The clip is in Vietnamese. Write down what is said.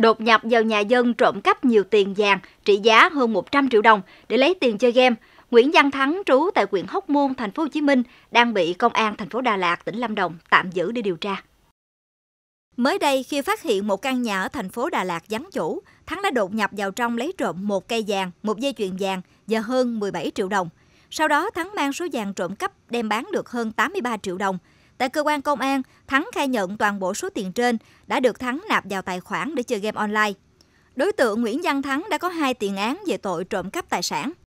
đột nhập vào nhà dân trộm cắp nhiều tiền vàng trị giá hơn 100 triệu đồng để lấy tiền chơi game. Nguyễn Văn Thắng trú tại huyện Hóc Môn, thành phố Hồ Chí Minh đang bị công an thành phố Đà Lạt, tỉnh Lâm Đồng tạm giữ để điều tra. Mới đây, khi phát hiện một căn nhà ở thành phố Đà Lạt vắng chủ, Thắng đã đột nhập vào trong lấy trộm một cây vàng, một dây chuyền vàng và hơn 17 triệu đồng. Sau đó, Thắng mang số vàng trộm cắp đem bán được hơn 83 triệu đồng. Tại cơ quan công an, Thắng khai nhận toàn bộ số tiền trên đã được Thắng nạp vào tài khoản để chơi game online. Đối tượng Nguyễn Văn Thắng đã có hai tiền án về tội trộm cắp tài sản.